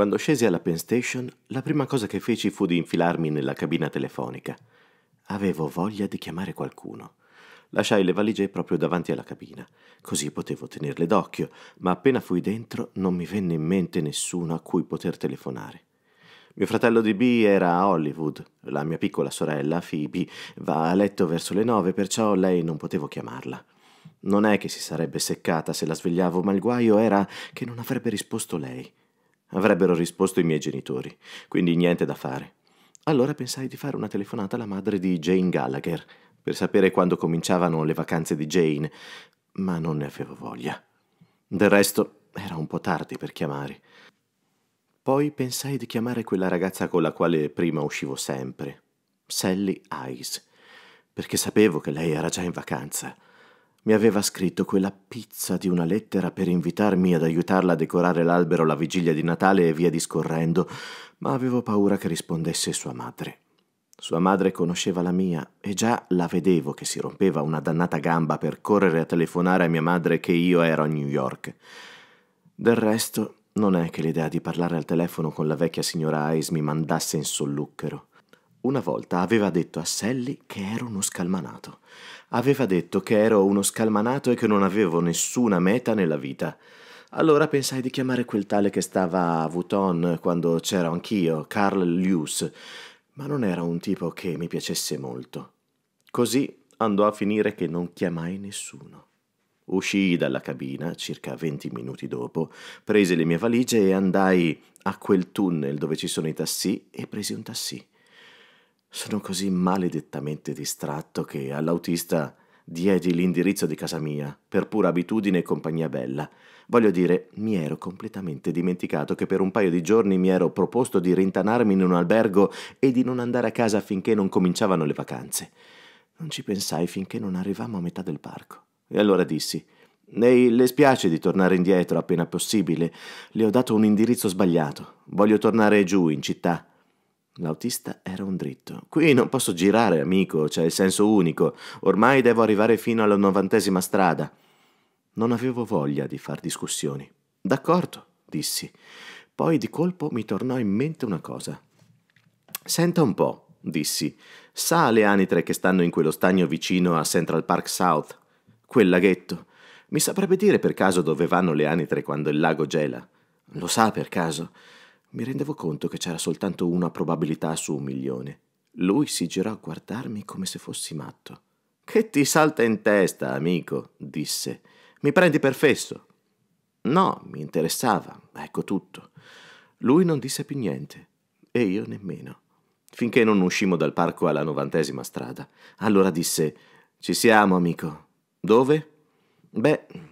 Quando scesi alla Penn Station, la prima cosa che feci fu di infilarmi nella cabina telefonica. Avevo voglia di chiamare qualcuno. Lasciai le valigie proprio davanti alla cabina, così potevo tenerle d'occhio, ma appena fui dentro non mi venne in mente nessuno a cui poter telefonare. Mio fratello di B era a Hollywood, la mia piccola sorella, Phoebe, va a letto verso le nove, perciò lei non potevo chiamarla. Non è che si sarebbe seccata se la svegliavo, ma il guaio era che non avrebbe risposto lei avrebbero risposto i miei genitori, quindi niente da fare. Allora pensai di fare una telefonata alla madre di Jane Gallagher per sapere quando cominciavano le vacanze di Jane, ma non ne avevo voglia. Del resto era un po' tardi per chiamare. Poi pensai di chiamare quella ragazza con la quale prima uscivo sempre, Sally Ice, perché sapevo che lei era già in vacanza mi aveva scritto quella pizza di una lettera per invitarmi ad aiutarla a decorare l'albero la vigilia di Natale e via discorrendo, ma avevo paura che rispondesse sua madre. Sua madre conosceva la mia e già la vedevo che si rompeva una dannata gamba per correre a telefonare a mia madre che io ero a New York. Del resto, non è che l'idea di parlare al telefono con la vecchia signora Hayes mi mandasse in solluchero. Una volta aveva detto a Sally che ero uno scalmanato. Aveva detto che ero uno scalmanato e che non avevo nessuna meta nella vita. Allora pensai di chiamare quel tale che stava a Vuitton quando c'ero anch'io, Carl Lewis, ma non era un tipo che mi piacesse molto. Così andò a finire che non chiamai nessuno. Uscii dalla cabina circa venti minuti dopo, presi le mie valigie e andai a quel tunnel dove ci sono i tassi e presi un tassì. Sono così maledettamente distratto che all'autista diedi l'indirizzo di casa mia, per pura abitudine e compagnia bella. Voglio dire, mi ero completamente dimenticato che per un paio di giorni mi ero proposto di rintanarmi in un albergo e di non andare a casa finché non cominciavano le vacanze. Non ci pensai finché non arrivammo a metà del parco. E allora dissi, Ehi, le spiace di tornare indietro appena possibile. Le ho dato un indirizzo sbagliato. Voglio tornare giù in città. L'autista era un dritto. Qui non posso girare, amico, c'è il senso unico. Ormai devo arrivare fino alla novantesima strada. Non avevo voglia di far discussioni. D'accordo, dissi. Poi di colpo mi tornò in mente una cosa. Senta un po', dissi. Sa le anitre che stanno in quello stagno vicino a Central Park South? Quel laghetto. Mi saprebbe dire per caso dove vanno le anitre quando il lago gela? Lo sa per caso? Mi rendevo conto che c'era soltanto una probabilità su un milione. Lui si girò a guardarmi come se fossi matto. Che ti salta in testa, amico? disse. Mi prendi per fesso? No, mi interessava, ecco tutto. Lui non disse più niente e io nemmeno, finché non uscimmo dal parco alla novantesima strada. Allora disse: Ci siamo, amico. Dove? Beh,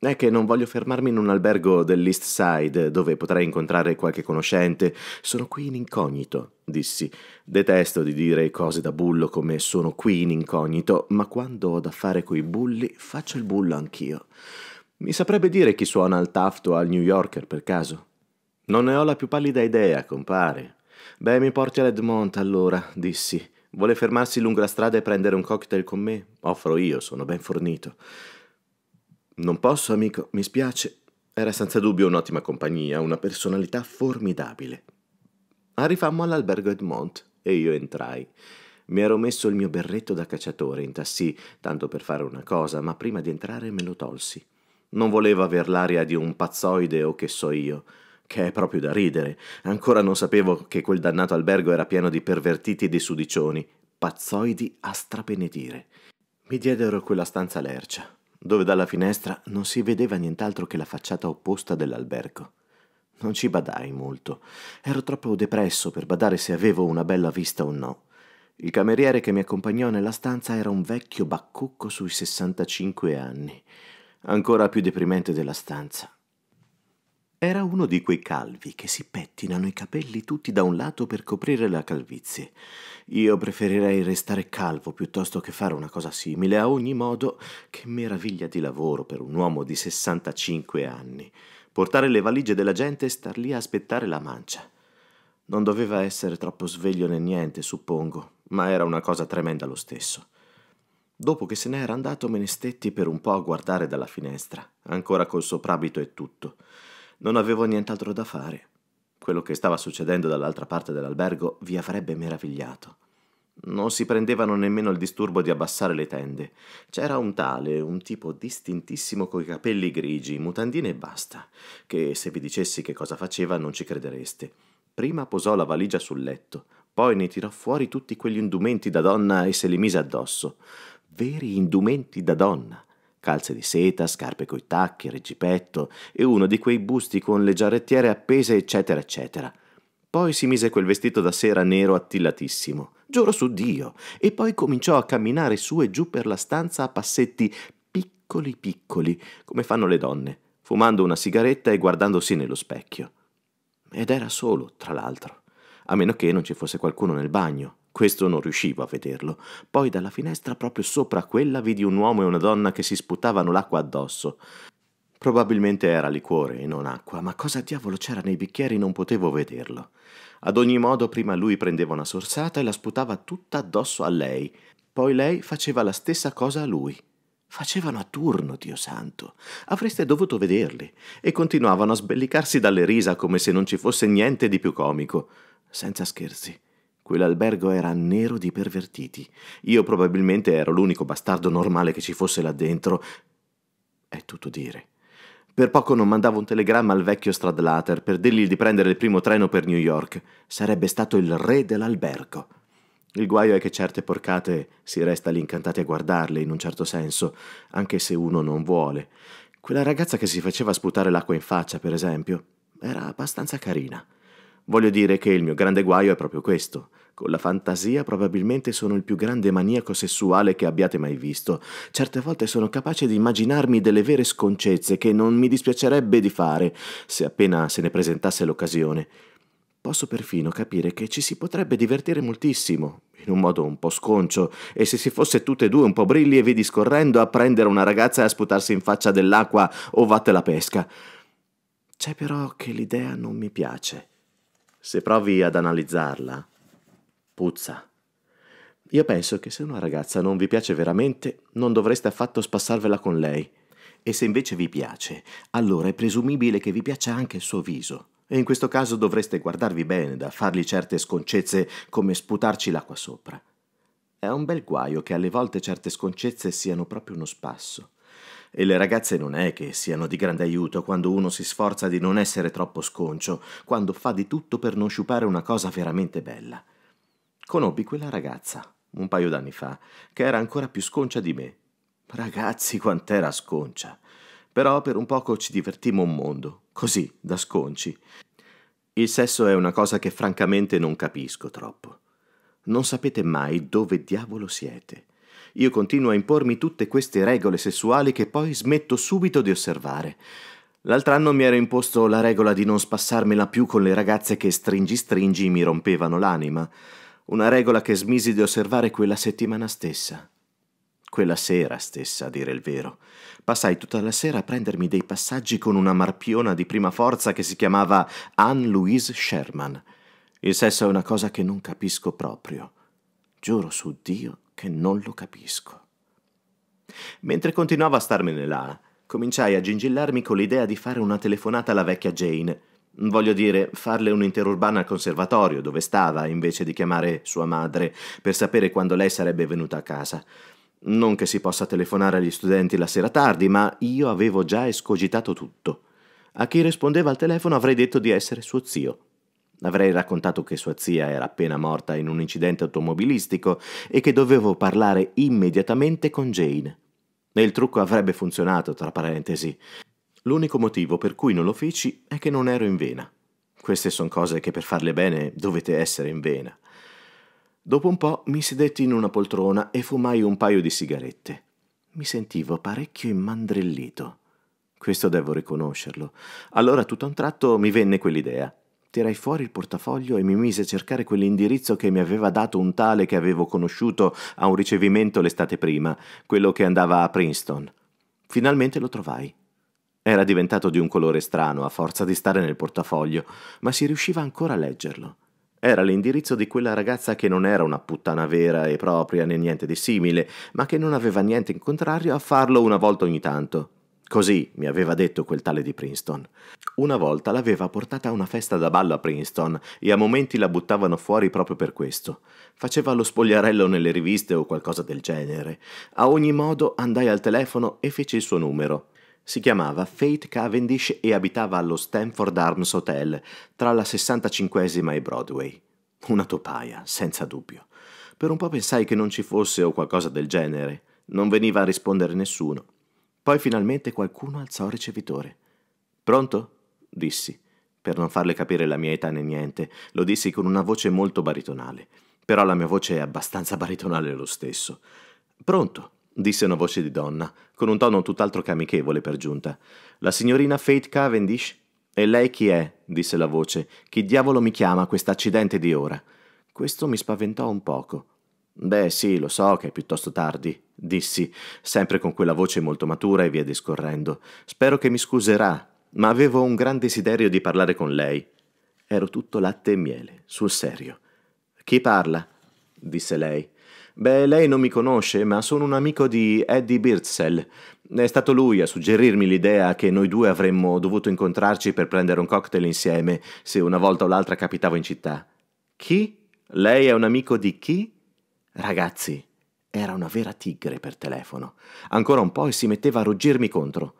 è che non voglio fermarmi in un albergo dell'East Side dove potrei incontrare qualche conoscente. Sono qui in incognito, dissi. Detesto di dire cose da bullo come sono qui in incognito, ma quando ho da fare coi bulli faccio il bullo anch'io. Mi saprebbe dire chi suona al tafto al New Yorker per caso? Non ne ho la più pallida idea, compare. Beh, mi porti all'Edmont allora, dissi. Vuole fermarsi lungo la strada e prendere un cocktail con me? Offro io, sono ben fornito. Non posso, amico, mi spiace. Era senza dubbio un'ottima compagnia, una personalità formidabile. Arrivammo all'albergo Edmont e io entrai. Mi ero messo il mio berretto da cacciatore, in tassì, tanto per fare una cosa, ma prima di entrare me lo tolsi. Non volevo aver l'aria di un pazzoide o che so io, che è proprio da ridere. Ancora non sapevo che quel dannato albergo era pieno di pervertiti e di sudicioni, pazzoidi a strapenedire. Mi diedero quella stanza lercia, dove dalla finestra non si vedeva nient'altro che la facciata opposta dell'albergo. Non ci badai molto. Ero troppo depresso per badare se avevo una bella vista o no. Il cameriere che mi accompagnò nella stanza era un vecchio baccucco sui 65 anni, ancora più deprimente della stanza. Era uno di quei calvi che si pettinano i capelli tutti da un lato per coprire la calvizie. Io preferirei restare calvo piuttosto che fare una cosa simile, a ogni modo, che meraviglia di lavoro per un uomo di 65 anni. Portare le valigie della gente e star lì a aspettare la mancia. Non doveva essere troppo sveglio né niente, suppongo, ma era una cosa tremenda lo stesso. Dopo che se n'era andato me ne stetti per un po' a guardare dalla finestra, ancora col soprabito e tutto. Non avevo nient'altro da fare. Quello che stava succedendo dall'altra parte dell'albergo vi avrebbe meravigliato. Non si prendevano nemmeno il disturbo di abbassare le tende. C'era un tale, un tipo distintissimo coi capelli grigi, mutandine e basta, che se vi dicessi che cosa faceva non ci credereste. Prima posò la valigia sul letto, poi ne tirò fuori tutti quegli indumenti da donna e se li mise addosso. Veri indumenti da donna calze di seta, scarpe coi tacchi, reggipetto e uno di quei busti con le giarrettiere appese, eccetera, eccetera. Poi si mise quel vestito da sera nero attillatissimo, giuro su Dio, e poi cominciò a camminare su e giù per la stanza a passetti piccoli piccoli, come fanno le donne, fumando una sigaretta e guardandosi nello specchio. Ed era solo, tra l'altro, a meno che non ci fosse qualcuno nel bagno, questo non riuscivo a vederlo. Poi dalla finestra proprio sopra quella vidi un uomo e una donna che si sputavano l'acqua addosso. Probabilmente era liquore e non acqua, ma cosa diavolo c'era nei bicchieri non potevo vederlo. Ad ogni modo, prima lui prendeva una sorsata e la sputava tutta addosso a lei, poi lei faceva la stessa cosa a lui. Facevano a turno, Dio santo. Avreste dovuto vederli. E continuavano a sbellicarsi dalle risa come se non ci fosse niente di più comico. Senza scherzi. Quell'albergo era nero di pervertiti. Io probabilmente ero l'unico bastardo normale che ci fosse là dentro. È tutto dire. Per poco non mandavo un telegramma al vecchio Stradlater per dirgli di prendere il primo treno per New York. Sarebbe stato il re dell'albergo. Il guaio è che certe porcate si resta lì incantati a guardarle in un certo senso, anche se uno non vuole. Quella ragazza che si faceva sputare l'acqua in faccia, per esempio, era abbastanza carina. Voglio dire che il mio grande guaio è proprio questo. Con la fantasia probabilmente sono il più grande maniaco sessuale che abbiate mai visto. Certe volte sono capace di immaginarmi delle vere sconcezze che non mi dispiacerebbe di fare se appena se ne presentasse l'occasione. Posso perfino capire che ci si potrebbe divertire moltissimo, in un modo un po' sconcio, e se si fosse tutte e due un po' brilli e vi discorrendo a prendere una ragazza e a sputarsi in faccia dell'acqua o vatte la pesca. C'è però che l'idea non mi piace se provi ad analizzarla, puzza. Io penso che se una ragazza non vi piace veramente, non dovreste affatto spassarvela con lei. E se invece vi piace, allora è presumibile che vi piaccia anche il suo viso. E in questo caso dovreste guardarvi bene da fargli certe sconcezze come sputarci l'acqua sopra. È un bel guaio che alle volte certe sconcezze siano proprio uno spasso. E le ragazze non è che siano di grande aiuto quando uno si sforza di non essere troppo sconcio, quando fa di tutto per non sciupare una cosa veramente bella. Conobbi quella ragazza, un paio d'anni fa, che era ancora più sconcia di me. Ragazzi, quant'era sconcia! Però per un poco ci divertimmo un mondo, così, da sconci. Il sesso è una cosa che francamente non capisco troppo. Non sapete mai dove diavolo siete. Io continuo a impormi tutte queste regole sessuali che poi smetto subito di osservare. L'altro anno mi ero imposto la regola di non spassarmela più con le ragazze che stringi stringi mi rompevano l'anima. Una regola che smisi di osservare quella settimana stessa. Quella sera stessa, a dire il vero. Passai tutta la sera a prendermi dei passaggi con una marpiona di prima forza che si chiamava Anne-Louise Sherman. Il sesso è una cosa che non capisco proprio. Giuro su Dio che non lo capisco. Mentre continuavo a starmene là, cominciai a gingillarmi con l'idea di fare una telefonata alla vecchia Jane. Voglio dire, farle un'interurbana al conservatorio, dove stava, invece di chiamare sua madre, per sapere quando lei sarebbe venuta a casa. Non che si possa telefonare agli studenti la sera tardi, ma io avevo già escogitato tutto. A chi rispondeva al telefono avrei detto di essere suo zio. Avrei raccontato che sua zia era appena morta in un incidente automobilistico e che dovevo parlare immediatamente con Jane. E il trucco avrebbe funzionato, tra parentesi. L'unico motivo per cui non lo feci è che non ero in vena. Queste sono cose che per farle bene dovete essere in vena. Dopo un po' mi sedetti in una poltrona e fumai un paio di sigarette. Mi sentivo parecchio immandrellito. Questo devo riconoscerlo. Allora tutto a un tratto mi venne quell'idea tirai fuori il portafoglio e mi mise a cercare quell'indirizzo che mi aveva dato un tale che avevo conosciuto a un ricevimento l'estate prima, quello che andava a Princeton. Finalmente lo trovai. Era diventato di un colore strano a forza di stare nel portafoglio, ma si riusciva ancora a leggerlo. Era l'indirizzo di quella ragazza che non era una puttana vera e propria né niente di simile, ma che non aveva niente in contrario a farlo una volta ogni tanto. Così mi aveva detto quel tale di Princeton. Una volta l'aveva portata a una festa da ballo a Princeton e a momenti la buttavano fuori proprio per questo. Faceva lo spogliarello nelle riviste o qualcosa del genere. A ogni modo andai al telefono e feci il suo numero. Si chiamava Fate Cavendish e abitava allo Stanford Arms Hotel, tra la 65 e Broadway. Una topaia, senza dubbio. Per un po' pensai che non ci fosse o qualcosa del genere. Non veniva a rispondere nessuno. Poi finalmente qualcuno alzò il ricevitore. Pronto? dissi. Per non farle capire la mia età né niente, lo dissi con una voce molto baritonale. Però la mia voce è abbastanza baritonale lo stesso. Pronto? disse una voce di donna, con un tono tutt'altro che amichevole per giunta. La signorina Fate Cavendish? E lei chi è? disse la voce. Chi diavolo mi chiama quest'accidente di ora? Questo mi spaventò un poco. Beh sì, lo so che è piuttosto tardi, dissi, sempre con quella voce molto matura e via discorrendo. Spero che mi scuserà, ma avevo un gran desiderio di parlare con lei. Ero tutto latte e miele, sul serio. Chi parla? disse lei. Beh, lei non mi conosce, ma sono un amico di Eddie Birdsell. È stato lui a suggerirmi l'idea che noi due avremmo dovuto incontrarci per prendere un cocktail insieme, se una volta o l'altra capitavo in città. Chi? Lei è un amico di chi? Ragazzi, era una vera tigre per telefono. Ancora un po' e si metteva a ruggirmi contro.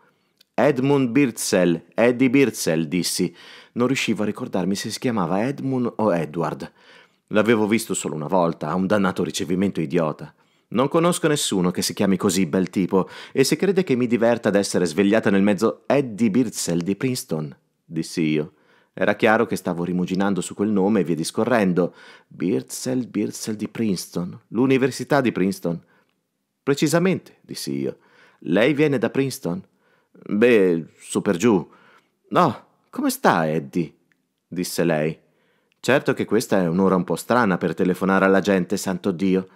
Edmund Birzel, Eddie Birzel, dissi. Non riuscivo a ricordarmi se si chiamava Edmund o Edward. L'avevo visto solo una volta, a un dannato ricevimento idiota. Non conosco nessuno che si chiami così bel tipo, e se crede che mi diverta ad essere svegliata nel mezzo Eddie Birzel di Princeton, dissi io. Era chiaro che stavo rimuginando su quel nome e via discorrendo. Birzel, Birzel di Princeton, l'università di Princeton. Precisamente, dissi io. Lei viene da Princeton? Beh, su per giù. No, come sta Eddie? disse lei. Certo che questa è un'ora un po' strana per telefonare alla gente, santo Dio.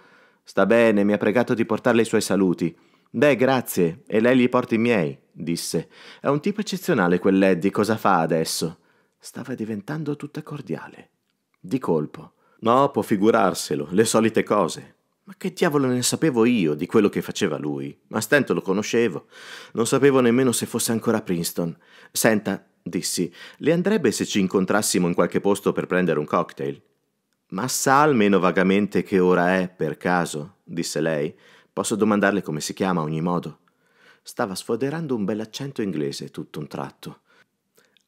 Sta bene, mi ha pregato di portarle i suoi saluti. Beh, grazie, e lei li porti i miei, disse. È un tipo eccezionale quell'Eddie, cosa fa adesso? stava diventando tutta cordiale. Di colpo. No, può figurarselo, le solite cose. Ma che diavolo ne sapevo io di quello che faceva lui? A stento lo conoscevo. Non sapevo nemmeno se fosse ancora a Princeton. Senta, dissi, le andrebbe se ci incontrassimo in qualche posto per prendere un cocktail? Ma sa almeno vagamente che ora è, per caso? disse lei. Posso domandarle come si chiama a ogni modo? Stava sfoderando un bell'accento inglese tutto un tratto.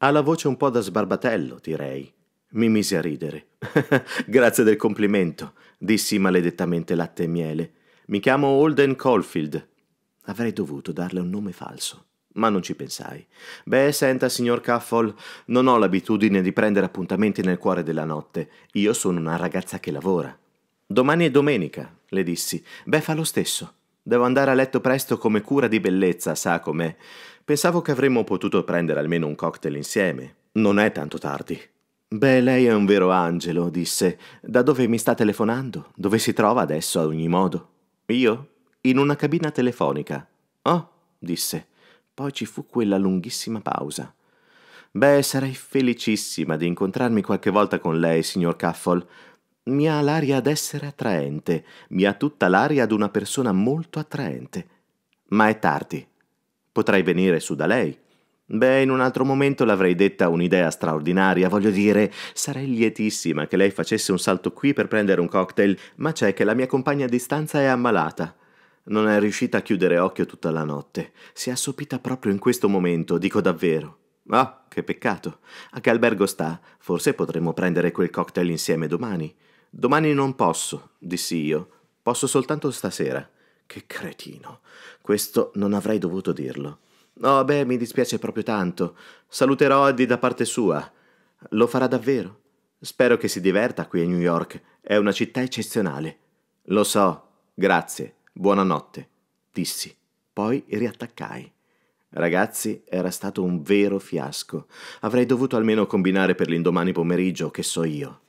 Ha la voce un po' da sbarbatello, direi. Mi mise a ridere. Grazie del complimento, dissi maledettamente latte e miele. Mi chiamo Holden Caulfield. Avrei dovuto darle un nome falso, ma non ci pensai. Beh, senta, signor Caffol, non ho l'abitudine di prendere appuntamenti nel cuore della notte. Io sono una ragazza che lavora. Domani è domenica, le dissi. Beh, fa lo stesso. Devo andare a letto presto come cura di bellezza, sa com'è. Pensavo che avremmo potuto prendere almeno un cocktail insieme. Non è tanto tardi. Beh, lei è un vero angelo, disse. Da dove mi sta telefonando? Dove si trova adesso ad ogni modo? Io? In una cabina telefonica. Oh, disse. Poi ci fu quella lunghissima pausa. Beh, sarei felicissima di incontrarmi qualche volta con lei, signor Caffol. Mi ha l'aria d'essere attraente, mi ha tutta l'aria d'una persona molto attraente. Ma è tardi. Potrei venire su da lei. Beh, in un altro momento l'avrei detta un'idea straordinaria, voglio dire, sarei lietissima che lei facesse un salto qui per prendere un cocktail, ma c'è che la mia compagna di stanza è ammalata. Non è riuscita a chiudere occhio tutta la notte. Si è assopita proprio in questo momento, dico davvero. Ah, che peccato. A che albergo sta? Forse potremmo prendere quel cocktail insieme domani. Domani non posso, dissi io. Posso soltanto stasera. Che cretino. Questo non avrei dovuto dirlo. Oh, beh, mi dispiace proprio tanto. Saluterò Eddie da parte sua. Lo farà davvero? Spero che si diverta qui a New York. È una città eccezionale. Lo so. Grazie. Buonanotte. Dissi. Poi riattaccai. Ragazzi, era stato un vero fiasco. Avrei dovuto almeno combinare per l'indomani pomeriggio, che so io.